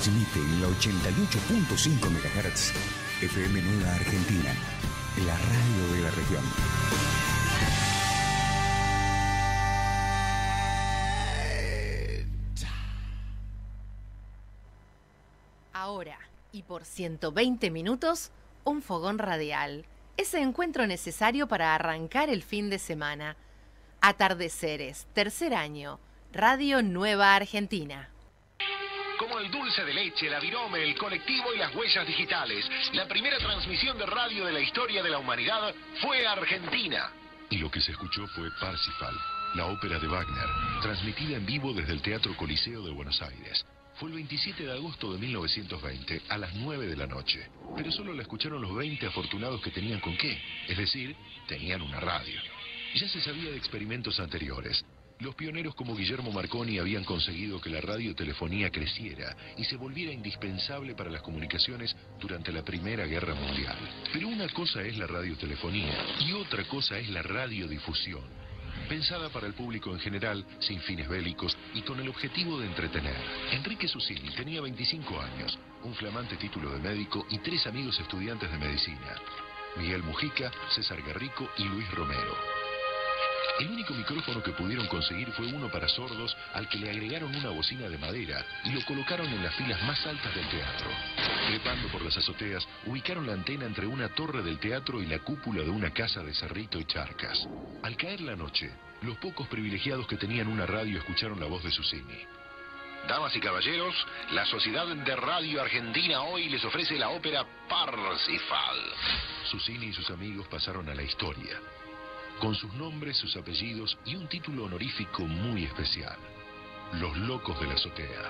transmite en la 88.5 MHz, FM Nueva Argentina, la radio de la región. Ahora, y por 120 minutos, un fogón radial. Ese encuentro necesario para arrancar el fin de semana. Atardeceres, tercer año, Radio Nueva Argentina el dulce de leche, la virome, el colectivo y las huellas digitales. La primera transmisión de radio de la historia de la humanidad fue Argentina. Y lo que se escuchó fue Parsifal, la ópera de Wagner, transmitida en vivo desde el Teatro Coliseo de Buenos Aires. Fue el 27 de agosto de 1920, a las 9 de la noche. Pero solo la escucharon los 20 afortunados que tenían con qué, es decir, tenían una radio. Ya se sabía de experimentos anteriores, los pioneros como Guillermo Marconi habían conseguido que la radiotelefonía creciera y se volviera indispensable para las comunicaciones durante la Primera Guerra Mundial. Pero una cosa es la radiotelefonía y otra cosa es la radiodifusión, pensada para el público en general, sin fines bélicos y con el objetivo de entretener. Enrique Susil tenía 25 años, un flamante título de médico y tres amigos estudiantes de medicina. Miguel Mujica, César Garrico y Luis Romero. El único micrófono que pudieron conseguir fue uno para sordos al que le agregaron una bocina de madera y lo colocaron en las filas más altas del teatro. Trepando por las azoteas, ubicaron la antena entre una torre del teatro y la cúpula de una casa de cerrito y charcas. Al caer la noche, los pocos privilegiados que tenían una radio escucharon la voz de Susini. Damas y caballeros, la Sociedad de Radio Argentina hoy les ofrece la ópera Parsifal. Susini y sus amigos pasaron a la historia con sus nombres, sus apellidos y un título honorífico muy especial, Los Locos de la Azotea.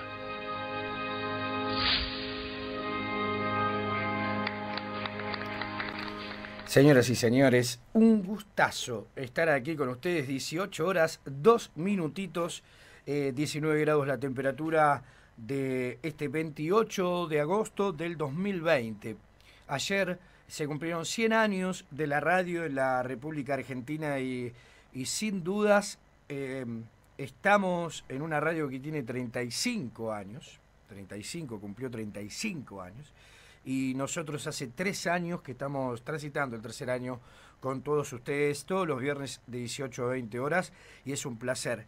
Señoras y señores, un gustazo estar aquí con ustedes. 18 horas, 2 minutitos, 19 eh, grados la temperatura de este 28 de agosto del 2020. Ayer se cumplieron 100 años de la radio en la República Argentina y, sin dudas em, estamos en una radio que tiene 35 años, 35, cumplió 35 años, y nosotros hace tres años que estamos transitando el tercer año con todos ustedes, todos los viernes de 18 a 20 horas, y es un placer.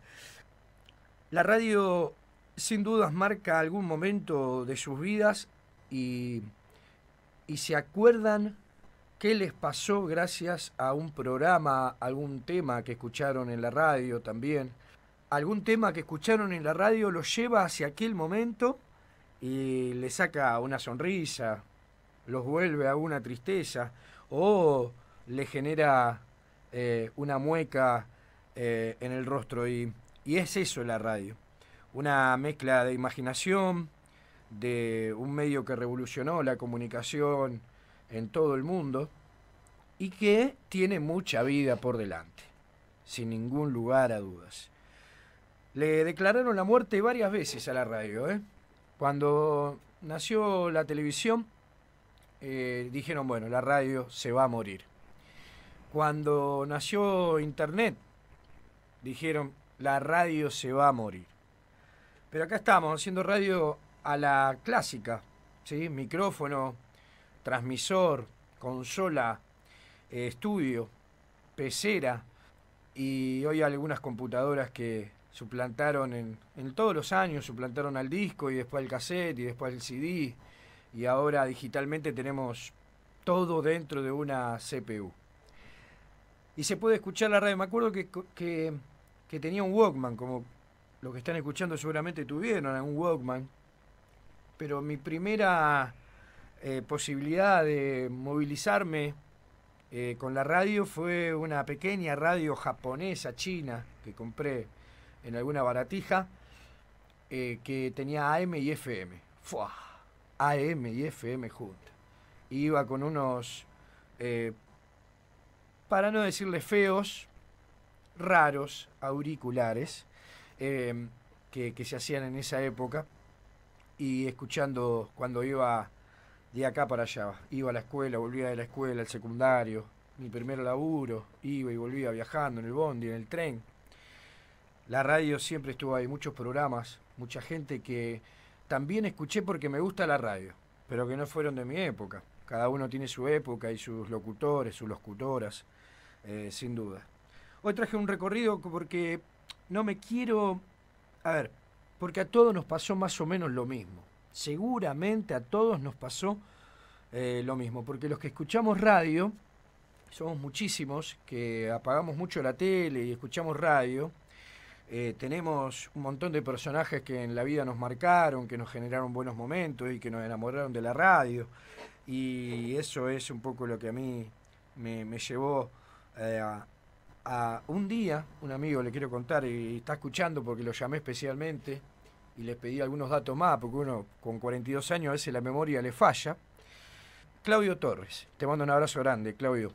La radio sin dudas marca algún momento de sus vidas y y se acuerdan qué les pasó gracias a un programa, algún tema que escucharon en la radio también. Algún tema que escucharon en la radio los lleva hacia aquel momento y les saca una sonrisa, los vuelve a una tristeza o le genera eh, una mueca eh, en el rostro. Y, y es eso la radio, una mezcla de imaginación, de un medio que revolucionó la comunicación en todo el mundo y que tiene mucha vida por delante, sin ningún lugar a dudas. Le declararon la muerte varias veces a la radio. ¿eh? Cuando nació la televisión, eh, dijeron, bueno, la radio se va a morir. Cuando nació Internet, dijeron, la radio se va a morir. Pero acá estamos haciendo radio a la clásica, ¿sí? micrófono, transmisor, consola, eh, estudio, pecera y hoy algunas computadoras que suplantaron en, en, todos los años, suplantaron al disco y después al cassette y después el CD y ahora digitalmente tenemos todo dentro de una CPU. Y se puede escuchar la radio, me acuerdo que, que tenía un Walkman, como lo que están escuchando seguramente tuvieron, un Walkman pero mi primera eh, posibilidad de movilizarme eh, con la radio fue una pequeña radio japonesa, china, que compré en alguna baratija, eh, que tenía AM y FM. ¡Fua! AM y FM juntas. Iba con unos, para no decirles feos, raros auriculares que se hacían en esa época y escuchando cuando iba de acá para allá. Iba a la escuela, volvía de la escuela, al secundario, mi primer laburo, iba y volvía viajando en el bondi, en el tren. La radio siempre estuvo ahí, muchos programas, mucha gente que también escuché porque me gusta la radio, pero que no fueron de mi época. Cada uno tiene su época y sus locutores, sus locutoras, eh, sin duda. Hoy traje un recorrido porque no me quiero... A ver, porque a todos nos pasó más o menos lo mismo. Seguramente a todos nos pasó eh, lo mismo, porque los que escuchamos radio, somos muchísimos, que apagamos mucho la tele y escuchamos radio, eh, tenemos un montón de personajes que en la vida nos marcaron, que nos generaron buenos momentos y que nos enamoraron de la radio. Y eso es un poco lo que a mí me, llevó eh, a, un día, un amigo le quiero contar y está escuchando porque lo llamé especialmente, y les pedí algunos datos más, porque uno con 42 años a veces la memoria le falla. Claudio Torres, te mando un abrazo grande, Claudio.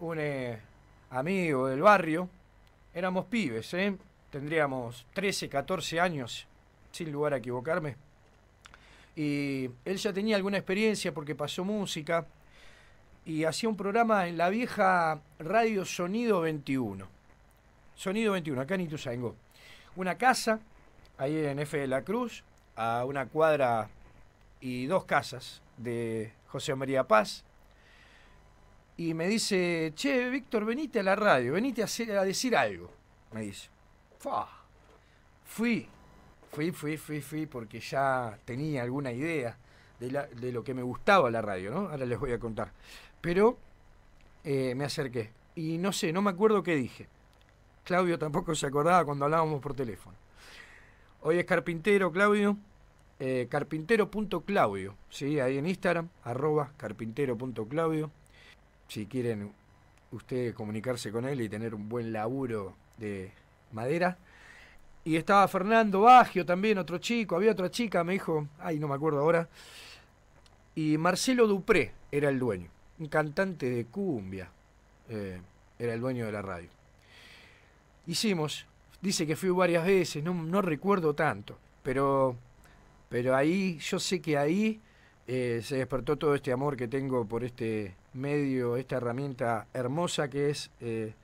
Un eh, amigo del barrio, éramos pibes, ¿eh? tendríamos 13, 14 años, sin lugar a equivocarme. Y él ya tenía alguna experiencia porque pasó música y hacía un programa en la vieja radio Sonido 21. Sonido 21, acá en Ituzaingó. Una casa ahí en F de la Cruz, a una cuadra y dos casas de José María Paz. Y me dice, che, Víctor, venite a la radio, venite a, decir algo. Me dice, fui, fui, fui, fui, fui, porque ya tenía alguna idea de, lo que me gustaba la radio, ¿no? Ahora les voy a contar. Pero eh, me acerqué y no sé, no me acuerdo qué dije. Claudio tampoco se acordaba cuando hablábamos por teléfono. Hoy es carpintero, Claudio. Eh, carpintero.claudio, ahí en Instagram, arroba carpintero.claudio. Si quieren ustedes comunicarse con él y tener un buen laburo de madera. Y estaba Fernando Bagio también, otro chico, había otra chica, me dijo, ay, no me acuerdo ahora. Y Marcelo Dupré era el dueño, un cantante de cumbia, eh, era el dueño de la radio. Hicimos dice que fui varias veces, no, recuerdo tanto, pero, pero ahí, yo sé que ahí eh, se despertó todo este amor que tengo por este medio, esta herramienta hermosa que es eh,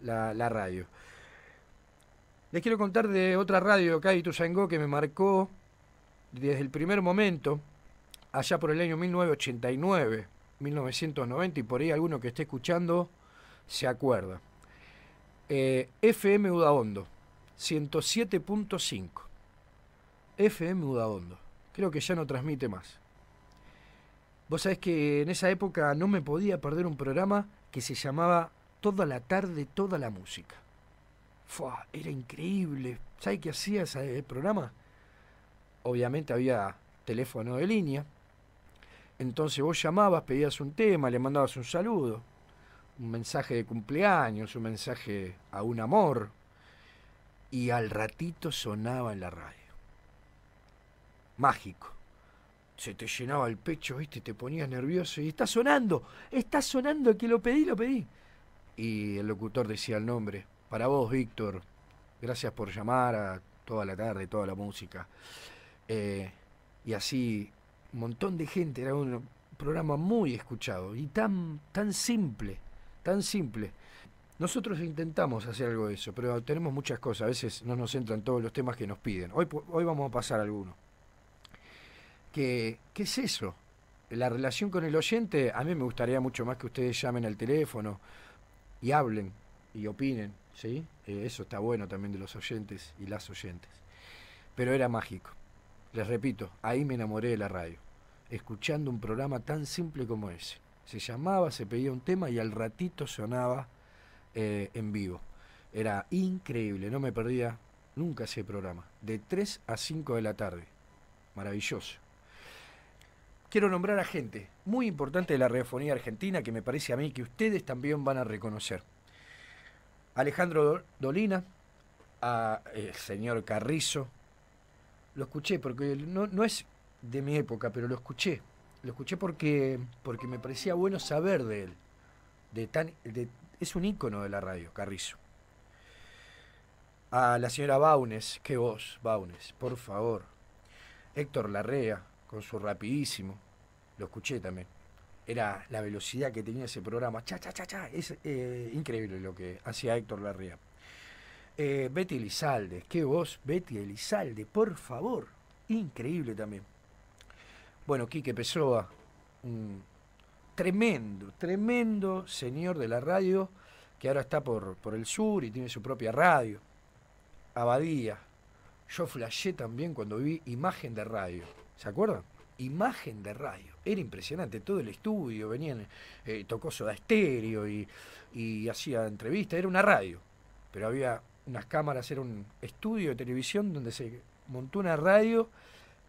la, radio. Les quiero contar de otra radio acá de que me marcó desde el primer momento, allá por el año 1989, 1990, y por ahí alguno que esté escuchando se acuerda. Eh, FM Udaondo. 107.5. FM hondo Creo que ya no transmite más. Vos sabés que en esa época no me podía perder un programa que se llamaba Toda la tarde, toda la música. Fua, era increíble. ¿Sabes qué hacía ese programa? Obviamente había teléfono de línea. Entonces vos llamabas, pedías un tema, le mandabas un saludo, un mensaje de cumpleaños, un mensaje a un amor, y al ratito sonaba en la radio. Mágico. Se te llenaba el pecho, ¿viste? Te ponías nervioso y está sonando, está sonando, que lo pedí, lo pedí. Y el locutor decía el nombre. Para vos, Víctor, gracias por llamar a toda la tarde, toda la música. Eh, y así, un montón de gente, era un programa muy escuchado y tan, tan simple, tan simple. Nosotros intentamos hacer algo de eso, pero tenemos muchas cosas. A veces no nos entran todos los temas que nos piden. Hoy, hoy vamos a pasar alguno. ¿Qué, ¿Qué es eso? La relación con el oyente, a mí me gustaría mucho más que ustedes llamen al teléfono y hablen y opinen, ¿sí? Eh, eso está bueno también de los oyentes y las oyentes. Pero era mágico. Les repito, ahí me enamoré de la radio, escuchando un programa tan simple como ese. Se llamaba, se pedía un tema y al ratito sonaba eh, en vivo. Era increíble, no me perdía nunca ese programa. De 3 a 5 de la tarde. Maravilloso. Quiero nombrar a gente muy importante de la radiofonía argentina que me parece a mí que ustedes también van a reconocer. Alejandro Dolina, a eh, señor Carrizo. Lo escuché porque no, no, es de mi época, pero lo escuché. Lo escuché porque, porque me parecía bueno saber de él, de, tan, de, es un ícono de la radio, Carrizo. A la señora Baunes, qué voz, Baunes, por favor. Héctor Larrea, con su rapidísimo, lo escuché también. Era la velocidad que tenía ese programa. Cha, cha, cha, cha. Es eh, increíble lo que hacía Héctor Larrea. Eh, Betty Lizalde, qué voz, Betty Lizalde, por favor. Increíble también. Bueno, Quique Pessoa, un tremendo, tremendo señor de la radio, que ahora está por, por el sur y tiene su propia radio. Abadía. Yo flashé también cuando vi imagen de radio. ¿Se acuerdan? Imagen de radio. Era impresionante, todo el estudio, venían, eh, tocó Soda Estéreo y, y hacía entrevistas, era una radio. Pero había unas cámaras, era un estudio de televisión donde se montó una radio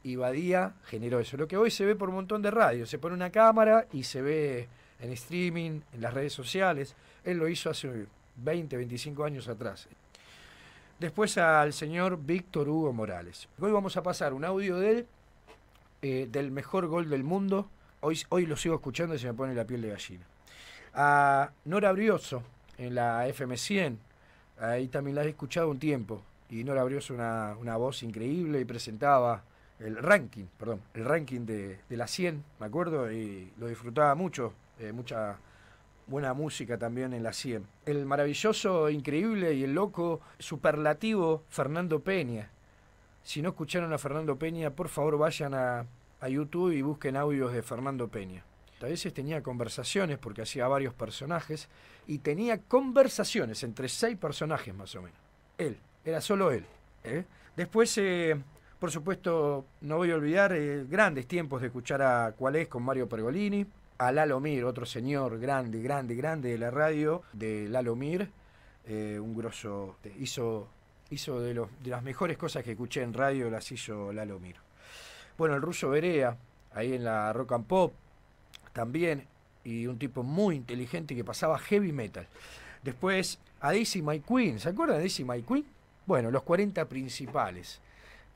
y Badía generó eso. Lo que hoy se ve por un montón de radios. Se pone una cámara y se ve en streaming, en las redes sociales. Él lo hizo hace 20, 25 años atrás. Después al señor Víctor Hugo Morales. Hoy vamos a pasar un audio de él, eh, del mejor gol del mundo. Hoy, hoy lo sigo escuchando y se me pone la piel de gallina. A Nora Brioso, en la FM100. Ahí también la he escuchado un tiempo. Y Nora Brioso, una, una voz increíble y presentaba el ranking, perdón, el ranking de, la 100, me acuerdo, y lo disfrutaba mucho, eh, mucha buena música también en la 100. El maravilloso, increíble y el loco, superlativo Fernando Peña. Si no escucharon a Fernando Peña, por favor vayan a, YouTube y busquen audios de Fernando Peña. A veces tenía conversaciones porque hacía varios personajes y tenía conversaciones entre seis personajes más o menos. Él, era solo él. ¿eh? Después eh, por supuesto, no voy a olvidar eh, grandes tiempos de escuchar a Cuál con Mario Pergolini, a Mir, otro señor grande, grande, grande de la radio, de Lalomir, eh, un grosso, eh, hizo, hizo de, los, de las mejores cosas que escuché en radio, las hizo Mir. Bueno, el ruso Berea, ahí en la Rock and Pop, también, y un tipo muy inteligente que pasaba heavy metal. Después, a Daisy My Queen, ¿se acuerdan de Daisy My Queen? Bueno, los 40 principales.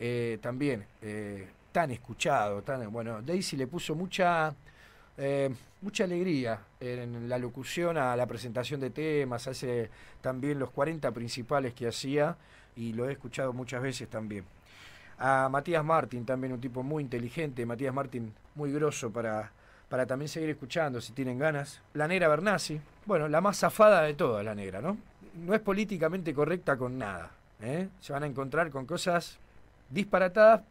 Eh, también eh, tan escuchado, tan bueno, Daisy le puso mucha eh, mucha alegría en la locución a la presentación de temas, hace también los 40 principales que hacía y lo he escuchado muchas veces también. A Matías Martín, también un tipo muy inteligente, Matías Martín muy grosso para, para también seguir escuchando si tienen ganas. La negra Bernasi, bueno, la más zafada de todas, la negra, ¿no? No es políticamente correcta con nada. Se van a encontrar con cosas disparatadas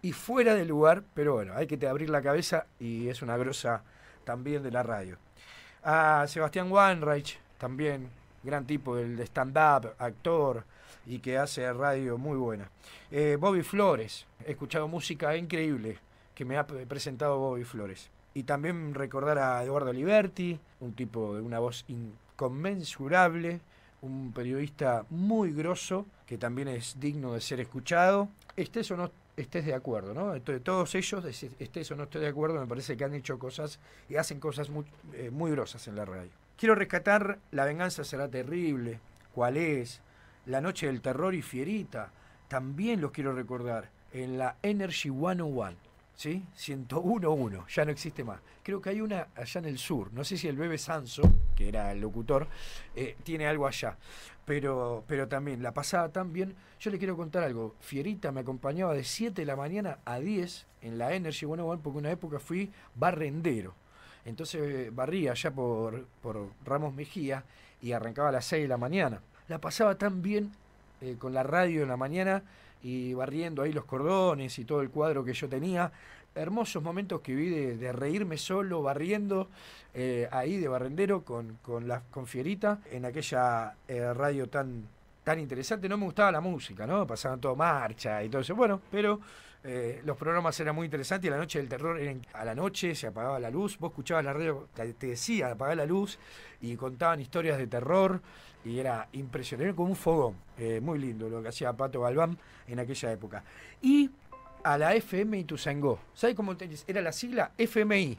y fuera de lugar, pero bueno, hay que te abrir la cabeza y es una grosa también de la radio. A Sebastián Weinreich, también gran tipo del stand-up, actor y que hace radio muy buena. Eh, Bobby Flores, he escuchado música increíble que me ha presentado Bobby Flores. Y también recordar a Eduardo Liberti, un tipo de una voz inconmensurable un periodista muy grosso, que también es digno de ser escuchado. Estés o no estés de acuerdo, ¿no? Entonces, todos ellos, estés o no estés de acuerdo, me parece que han hecho cosas y hacen cosas muy, eh, muy grosas en la radio. Quiero rescatar La venganza será terrible, ¿cuál es? La noche del terror y Fierita, también los quiero recordar, en la Energy 101, ¿sí? 101.1, ya no existe más. Creo que hay una allá en el sur, no sé si el bebé Sanso era el locutor, eh, tiene algo allá. Pero, pero también la pasaba también Yo le quiero contar algo. Fierita me acompañaba de 7 de la mañana a 10 en la Energy Bueno, oh bueno porque una época fui barrendero. Entonces eh, barría allá por, por Ramos Mejía y arrancaba a las 6 de la mañana. La pasaba tan bien eh, con la radio en la mañana y barriendo ahí los cordones y todo el cuadro que yo tenía hermosos momentos que vi de, reírme solo, barriendo, eh, ahí de barrendero con, con, la, con Fierita, en aquella eh, radio tan, tan interesante. No me gustaba la música, ¿no? Pasaban todo marcha y todo eso. Bueno, pero eh, los programas eran muy interesantes y la noche del terror era a la noche, se apagaba la luz, vos escuchabas la radio, te, decía apagar la luz y contaban historias de terror y era impresionante, como un fogón, muy lindo lo que hacía Pato Galván en aquella época. Y a la FM Ituzaingó. ¿sabes cómo era la sigla? FMI,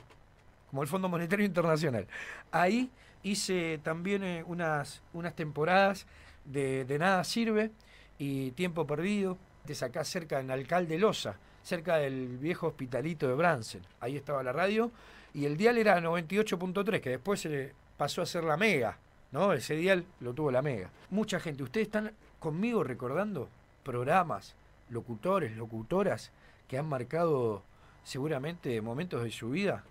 como el Fondo Monetario Internacional. Ahí hice también eh, unas, unas temporadas de, de Nada Sirve y Tiempo Perdido. Te sacás cerca en Alcalde Loza, cerca del viejo hospitalito de Bransen. Ahí estaba la radio. Y el dial era 98.3, que después se pasó a ser la mega. ¿no? Ese dial lo tuvo la mega. Mucha gente, ustedes están conmigo recordando programas locutores, locutoras que han marcado seguramente momentos de su vida,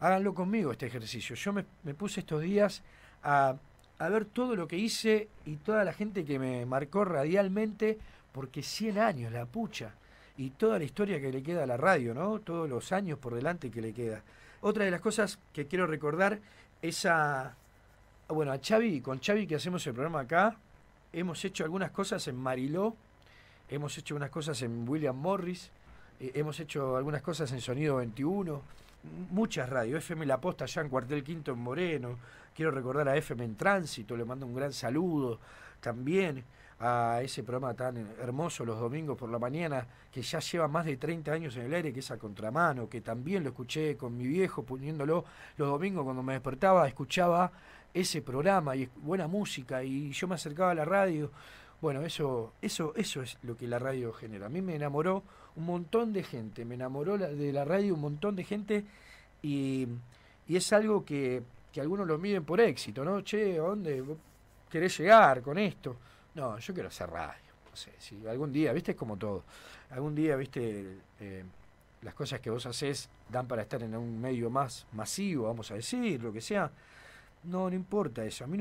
háganlo conmigo este ejercicio. Yo me, puse estos días a, a, ver todo lo que hice y toda la gente que me marcó radialmente, porque 100 años, la pucha, y toda la historia que le queda a la radio, ¿no? Todos los años por delante que le queda. Otra de las cosas que quiero recordar es a, bueno, a Xavi, con Xavi que hacemos el programa acá, hemos hecho algunas cosas en Mariló, hemos hecho unas cosas en William Morris, eh, hemos hecho algunas cosas en Sonido 21, muchas radios, FM La Posta ya en Cuartel Quinto en Moreno, quiero recordar a FM en Tránsito, le mando un gran saludo también a ese programa tan hermoso los domingos por la mañana, que ya lleva más de 30 años en el aire, que es a contramano, que también lo escuché con mi viejo poniéndolo los domingos cuando me despertaba, escuchaba ese programa y buena música y yo me acercaba a la radio bueno, eso, eso, eso es lo que la radio genera. A mí me enamoró un montón de gente, me enamoró de la radio un montón de gente y, es algo que, que, algunos lo miden por éxito, ¿no? Che, ¿a dónde querés llegar con esto? No, yo quiero hacer radio. No sé, si algún día, viste, es como todo. Algún día, viste, eh, las cosas que vos haces dan para estar en un medio más masivo, vamos a decir, lo que sea. No, no importa eso. A mí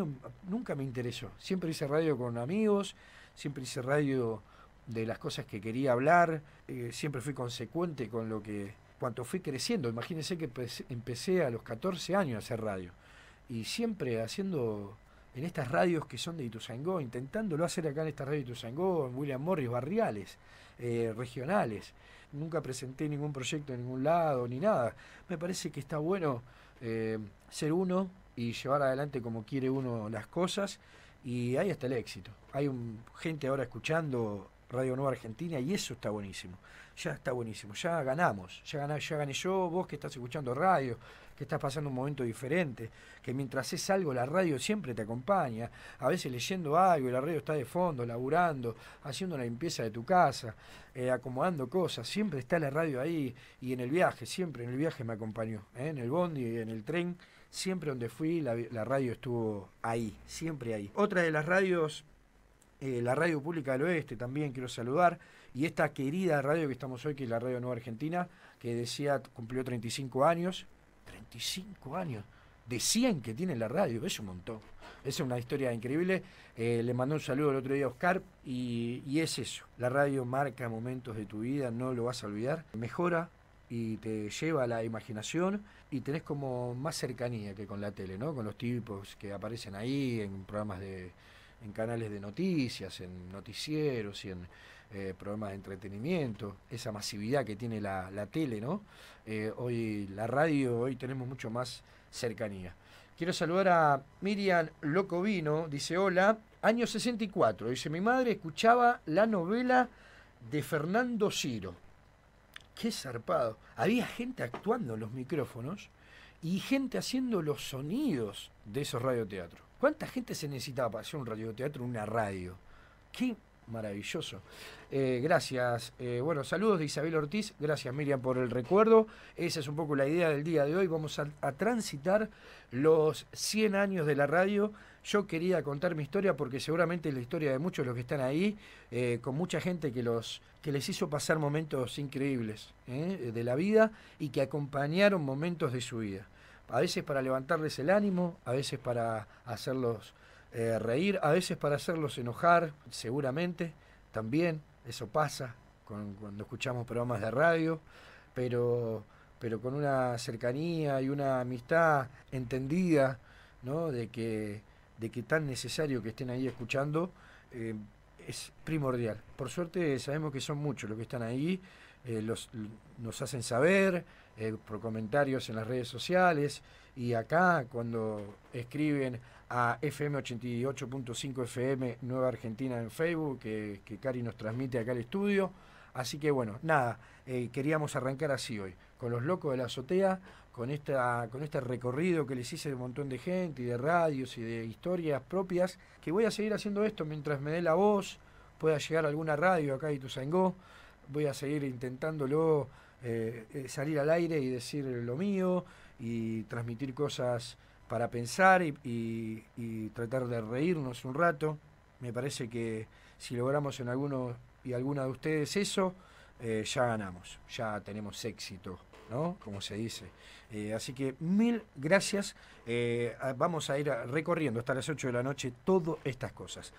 nunca me interesó. Siempre hice radio con amigos, siempre hice radio de las cosas que quería hablar, eh, siempre fui consecuente con lo que, cuanto fui creciendo. Imagínense que empecé a los 14 años a hacer radio. Y siempre haciendo en estas radios que son de Ituzaingó, intentándolo hacer acá en esta radio de Ituzaingó, en William Morris, barriales, eh, regionales. Nunca presenté ningún proyecto en ningún lado ni nada. Me parece que está bueno eh, ser uno y llevar adelante como quiere uno las cosas y ahí está el éxito. Hay un, gente ahora escuchando Radio Nueva Argentina y eso está buenísimo. Ya está buenísimo, ya ganamos, ya, gané, ya yo, vos que estás escuchando radio, que estás pasando un momento diferente, que mientras es algo la radio siempre te acompaña, a veces leyendo algo y la radio está de fondo, laburando, haciendo la limpieza de tu casa, eh, acomodando cosas, siempre está la radio ahí y en el viaje, siempre en el viaje me acompañó, ¿eh? en el bondi, en el tren Siempre donde fui, la, radio estuvo ahí, siempre ahí. Otra de las radios, eh, la Radio Pública del Oeste, también quiero saludar. Y esta querida radio que estamos hoy, que es la Radio Nueva Argentina, que decía cumplió 35 años. 35 años decían que tiene la radio, es un montón. Es una historia increíble. Eh, le mandó un saludo el otro día a Oscar y, y, es eso. La radio marca momentos de tu vida, no lo vas a olvidar. Mejora y te lleva a la imaginación y tenés como más cercanía que con la tele, ¿no? Con los tipos que aparecen ahí en programas de en canales de noticias, en noticieros y en eh, programas de entretenimiento, esa masividad que tiene la, tele, ¿no? Eh, hoy la radio, hoy tenemos mucho más cercanía. Quiero saludar a Miriam Locovino, dice hola, año 64, dice mi madre escuchaba la novela de Fernando Ciro Qué zarpado. Había gente actuando en los micrófonos y gente haciendo los sonidos de esos radioteatros. ¿Cuánta gente se necesitaba para hacer un radioteatro una radio? Qué Maravilloso. Eh, gracias. Eh, bueno, saludos de Isabel Ortiz. Gracias, Miriam, por el recuerdo. Esa es un poco la idea del día de hoy. Vamos a, transitar los 100 años de la radio. Yo quería contar mi historia porque seguramente es la historia de muchos los que están ahí, eh, con mucha gente que, los, que les hizo pasar momentos increíbles de la vida y que acompañaron momentos de su vida. A veces para levantarles el ánimo, a veces para hacerlos eh, reír, a veces para hacerlos enojar, seguramente, también, eso pasa cuando escuchamos programas de radio, pero, pero con una cercanía y una amistad entendida, ¿no? De que, de que tan necesario que estén ahí escuchando. Eh, es primordial. Por suerte sabemos que son muchos los que están ahí, eh, los, nos hacen saber por comentarios en las redes sociales y acá cuando escriben a FM88.5 FM Nueva Argentina en Facebook, que, Cari nos transmite acá al estudio. Así que bueno, nada, eh, queríamos arrancar así hoy, con los locos de la azotea, con, esta, con este recorrido que les hice de un montón de gente y de radios y de historias propias, que voy a seguir haciendo esto mientras me dé la voz, pueda llegar alguna radio acá y tu Ituzaingó, voy a seguir intentándolo eh, eh, salir al aire y decir lo mío y transmitir cosas para pensar y, tratar de reírnos un rato. Me parece que si logramos en alguno y alguna de ustedes eso, eh, ya ganamos, ya tenemos éxito, ¿no? Como se dice. Eh, así que mil gracias. Eh, vamos a ir recorriendo hasta las 8 de la noche todas estas cosas.